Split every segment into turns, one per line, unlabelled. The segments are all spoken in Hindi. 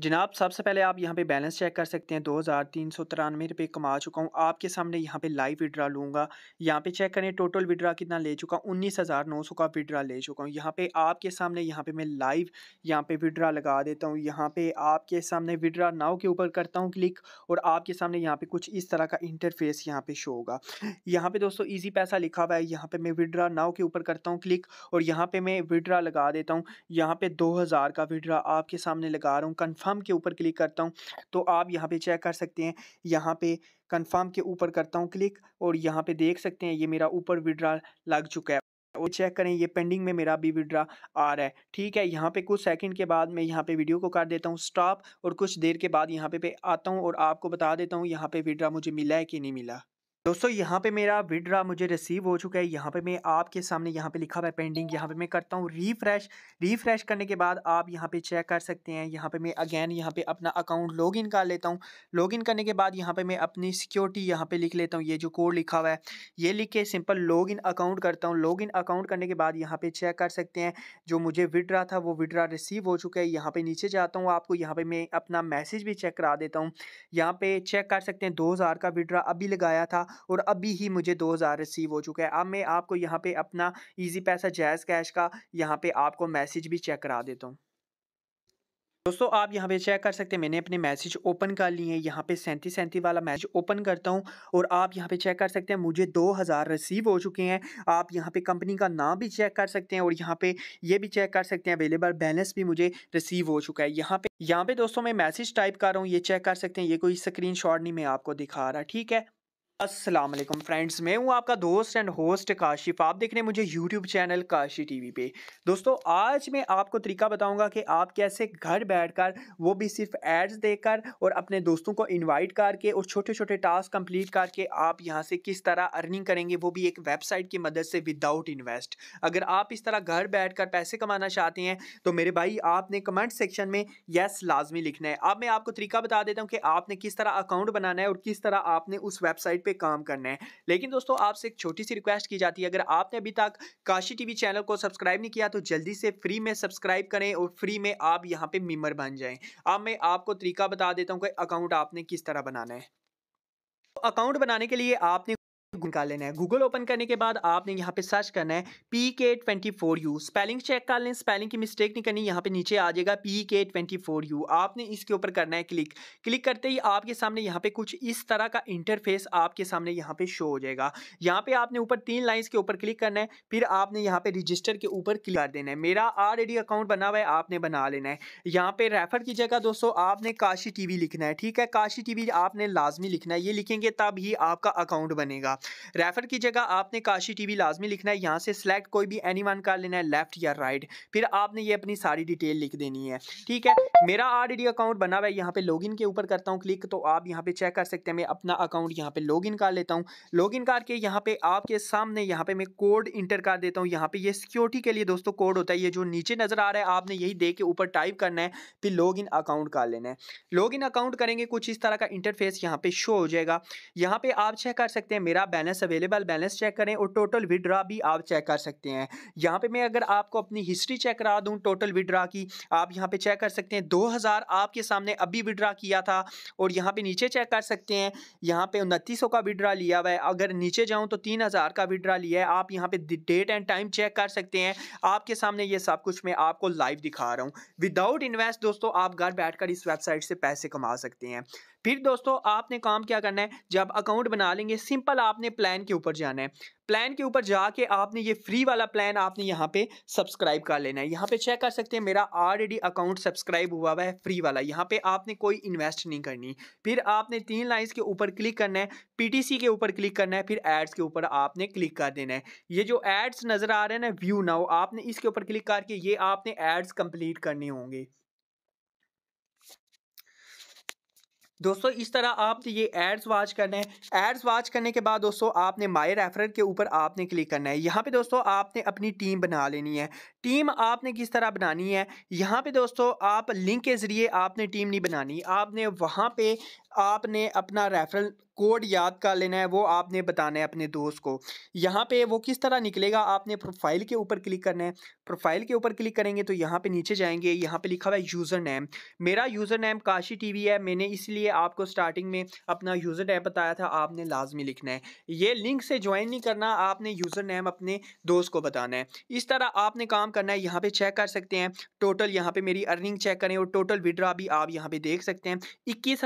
जनाब सबसे पहले आप यहाँ पे बैलेंस चेक कर सकते हैं दो हज़ार तीन सौ तिरानवे रुपये कमा चुका हूँ आपके सामने यहाँ पे लाइव विड्रा लूँगा यहाँ पे चेक करें टोटल विड्रा कितना ले चुका हूँ उन्नीस हज़ार नौ सौ का विड्रा ले चुका हूँ यहाँ पे आपके सामने यहाँ पे मैं लाइव यहाँ पे विड्रा लगा देता हूँ यहाँ पे आपके सामने विड्रा नाव के ऊपर करता हूँ क्लिक और आपके सामने यहाँ पर कुछ इस तरह का इंटरफेस यहाँ पे शो होगा यहाँ पर दोस्तों ईजी पैसा लिखा हुआ है यहाँ पर मैं विड्रा नाव के ऊपर करता हूँ क्लिक और यहाँ पर मैं विड्रा लगा देता हूँ यहाँ पर दो का विड्रा आपके सामने लगा रहा हूँ कन्फर्म कन्फर्म के ऊपर क्लिक करता हूँ तो आप यहाँ पे चेक कर सकते हैं यहाँ पे कन्फर्म के ऊपर करता हूँ क्लिक और यहाँ पे देख सकते हैं ये मेरा ऊपर विड्रा लग चुका है और चेक करें ये पेंडिंग में मेरा भी विड्रा आ रहा है ठीक है यहाँ पे कुछ सेकंड के बाद मैं यहाँ पे वीडियो को कर देता हूँ स्टॉप और कुछ देर के बाद यहाँ पे पे आता हूँ और आपको बता देता हूँ यहाँ पे विड्रा मुझे मिला है कि नहीं मिला दोस्तों यहाँ पे मेरा विड्रा मुझे रिसीव हो चुका है यहाँ पे मैं आपके सामने यहाँ पे लिखा हुआ है पेंडिंग यहाँ पे मैं करता हूँ रिफ्रेश रिफ्रेश करने के बाद आप यहाँ पे चेक कर सकते हैं यहाँ पे मैं अगेन यहाँ पे अपना अकाउंट लॉगिन कर लेता हूँ लॉगिन करने के बाद यहाँ पे मैं अपनी सिक्योरिटी यहाँ पे लिख लेता हूँ ये जो कोड लिखा हुआ है ये लिख के सिंपल इन अकाउंट करता हूँ इन अकाउंट करने के बाद यहाँ पे चेक कर सकते हैं जो मुझे विड्रा था वो विड्रा रिसीव हो चुका है यहाँ पे नीचे जाता हूँ आपको यहाँ पे मैं अपना मैसेज भी चेक करा देता हूँ यहाँ पे चेक कर सकते हैं दो का विड्रा अभी लगाया था और अभी ही मुझे दो हज़ार रिसीव हो चुका है अब मैं आपको यहाँ पे अपना इजी पैसा जैज़ कैश का यहाँ पे आपको मैसेज भी चेक करा देता हूँ दोस्तों आप यहाँ पे चेक कर सकते हैं मैंने अपने मैसेज ओपन कर लिए हैं यहाँ पे सैंतीस सैंती वाला मैसेज ओपन करता हूँ और आप यहाँ पे चेक कर सकते हैं मुझे दो हज़ार रिसीव हो चुके हैं आप यहाँ पे कंपनी का नाम भी चेक कर सकते हैं और यहाँ पे ये भी चेक कर सकते हैं अवेलेबल बैलेंस भी मुझे रिसीव हो चुका है यहाँ पर यहाँ पर दोस्तों मैं मैसेज टाइप कर रहा हूँ ये चेक कर सकते हैं ये कोई स्क्रीन नहीं मैं आपको दिखा रहा ठीक है असलम फ्रेंड्स मैं हूं आपका दोस्त एंड होस्ट काशिफ आप देख रहे हैं मुझे यूट्यूब चैनल काशी वी पे दोस्तों आज मैं आपको तरीका बताऊंगा कि आप कैसे घर बैठकर वो भी सिर्फ एड्स देकर और अपने दोस्तों को इनवाइट करके और छोटे छोटे टास्क कंप्लीट करके आप यहां से किस तरह अर्निंग करेंगे वो भी एक वेबसाइट की मदद से विदाउट इन्वेस्ट अगर आप इस तरह घर बैठ कर पैसे कमाना चाहते हैं तो मेरे भाई आपने कमेंट सेक्शन में येस लाजमी लिखना है अब मैं आपको तरीका बता देता हूँ कि आपने किस तरह अकाउंट बनाना है और किस तरह आपने उस वेबसाइट पर पे काम करना है लेकिन दोस्तों आपसे एक छोटी सी रिक्वेस्ट की जाती है अगर आपने अभी तक काशी टीवी चैनल को सब्सक्राइब नहीं किया तो जल्दी से फ्री में सब्सक्राइब करें और फ्री में आप यहाँ पे मेम्बर बन जाएं अब मैं आपको तरीका बता देता हूँ कि अकाउंट आपने किस तरह बनाना है अकाउंट तो बनाने के लिए आपने निकाल लेना है गूगल ओपन करने के बाद आपने यहाँ पे सर्च करना है P K twenty four U spelling check कर लें स्पेलिंग की मिस्टेक नहीं करनी यहाँ पे नीचे आ जाएगा P K twenty four you आपने इसके ऊपर करना है क्लिक क्लिक करते ही आपके सामने यहाँ पे कुछ इस तरह का इंटरफेस आपके सामने यहाँ पे शो हो जाएगा यहाँ पे आपने ऊपर तीन लाइन्स के ऊपर क्लिक करना है फिर आपने यहाँ पे रजिस्टर के ऊपर क्लिक कर देना है मेरा ऑलरेडी अकाउंट बना हुआ है आपने बना लेना है यहाँ पे रेफर कीजिएगा दोस्तों आपने काशी टीवी लिखना है ठीक है काशी टीवी आपने लाजमी लिखना है ये लिखेंगे तब ही आपका अकाउंट बनेगा रेफर कीजिएगा आपने काशी टीवी लाजमी लिखना है यहाँ से सिलेक्ट कोई भी एनी वन कर लेना है लेफ्ट या राइट फिर आपने ये अपनी सारी डिटेल लिख देनी है ठीक है मेरा डी अकाउंट बना हुआ है यहाँ पे लॉगिन के ऊपर करता हूँ क्लिक तो आप यहाँ पे चेक कर सकते हैं मैं अपना अकाउंट यहाँ पे लॉगिन कर लेता हूँ लॉगिन करके यहाँ पे आपके सामने यहाँ पे मैं कोड इंटर कर देता हूँ यहाँ पे ये सिक्योरिटी के लिए दोस्तों कोड होता है ये जो नीचे नज़र आ रहा है आपने यही दे के ऊपर टाइप करना है फिर लॉग अकाउंट कर लेना है लॉग अकाउंट करेंगे कुछ इस तरह का इंटरफेस यहाँ पे शो हो जाएगा यहाँ पे आप चेक कर सकते हैं मेरा बैलेंस अवेलेबल बैलेंस चेक करें और टोटल विड्रा भी आप चेक कर सकते हैं यहाँ पे मैं अगर आपको अपनी हिस्ट्री चेक करा दूँ टोटल विड्रा की आप यहाँ पे चेक कर सकते हैं दो हज़ार आपके सामने अभी विड्रा किया था और यहाँ पे नीचे चेक कर सकते हैं यहाँ पे उनतीस का विड्रा लिया हुआ है अगर नीचे जाऊँ तो तीन हज़ार का विड्रा लिया है आप यहाँ पे डेट एंड टाइम चेक कर सकते हैं आपके सामने ये सब कुछ मैं आपको लाइव दिखा रहा हूँ विदाउट इन्वेस्ट दोस्तों आप घर बैठ इस वेबसाइट से पैसे कमा सकते हैं फिर दोस्तों आपने काम क्या करना है जब अकाउंट बना लेंगे सिंपल आपने प्लान के ऊपर जाना है प्लान के ऊपर जाके आपने ये फ्री वाला प्लान आपने यहाँ पे सब्सक्राइब कर लेना है यहाँ पे चेक कर सकते हैं मेरा ऑलरेडी अकाउंट सब्सक्राइब हुआ हुआ है फ्री वाला यहाँ पे आपने कोई इन्वेस्ट नहीं करनी फिर आपने तीन लाइंस के ऊपर क्लिक करना है पीटीसी के ऊपर क्लिक करना है फिर एड्स के ऊपर आपने क्लिक कर देना है ये जो एड्स नज़र आ रहे हैं ना व्यू नाउ आपने इसके ऊपर क्लिक करके ये आपने एड्स कंप्लीट करने होंगे दोस्तों इस तरह आप ये एड्स वॉच करने हैं एड्स वॉच करने के बाद दोस्तों आपने माई रेफरल के ऊपर आपने क्लिक करना है यहाँ पे दोस्तों आपने अपनी टीम बना लेनी है टीम आपने किस तरह बनानी है यहाँ पे दोस्तों आप लिंक के ज़रिए आपने टीम नहीं बनानी आपने वहाँ पे आपने अपना रेफरल कोड याद कर लेना है वो आपने बताना है अपने दोस्त को यहाँ पे वो किस तरह निकलेगा आपने प्रोफाइल के ऊपर क्लिक करना है प्रोफाइल के ऊपर क्लिक करेंगे तो यहाँ पे नीचे जाएंगे यहाँ पे लिखा हुआ है यूज़र नेम मेरा यूज़र नेम काशी टीवी है मैंने इसलिए आपको स्टार्टिंग में अपना यूज़र नेम बताया था आपने लाजमी लिखना है ये लिंक से ज्वाइन नहीं करना आपने यूज़र नेम अपने दोस्त को बताना है इस तरह आपने काम करना है यहाँ पर चेक कर सकते हैं टोटल यहाँ पर मेरी अर्निंग चेक करें और टोटल विड्रा भी आप यहाँ पर देख सकते हैं इक्कीस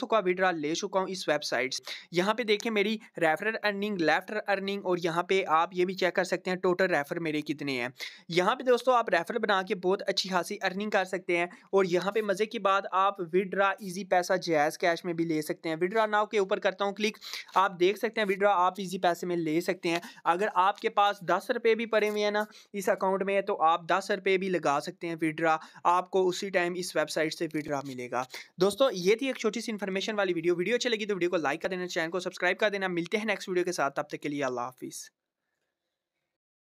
सौ का विड्रा ले चुका हूँ इस वेबसाइट यहाँ पे देखें मेरी रेफरल अर्निंग लेफ्ट अर्निंग और यहाँ पे आप ये भी चेक कर सकते हैं टोटल रेफर मेरे कितने हैं यहाँ पे दोस्तों आप रेफर बना के बहुत अच्छी खासी अर्निंग कर सकते हैं और यहाँ पे मज़े की बात आप विड्रा इजी पैसा जैज़ कैश में भी ले सकते हैं विड्रा नाव के ऊपर करता हूँ क्लिक आप देख सकते हैं विड्रा आप इजी पैसे में ले सकते हैं अगर आपके पास दस रुपये भी पड़े हुए हैं ना इस अकाउंट में तो आप दस रुपये भी लगा सकते हैं विड्रा आपको उसी टाइम इस वेबसाइट से विड्रा मिलेगा दोस्तों ये थी एक छोटी सी इन्फॉर्मेशन इन्फॉर्मेशन वाली वीडियो वीडियो अच्छी लगी तो वीडियो को लाइक कर देना चैनल को सब्सक्राइब कर देना मिलते हैं नेक्स्ट वीडियो के साथ तब तक के लिए अल्लाह हाफिज़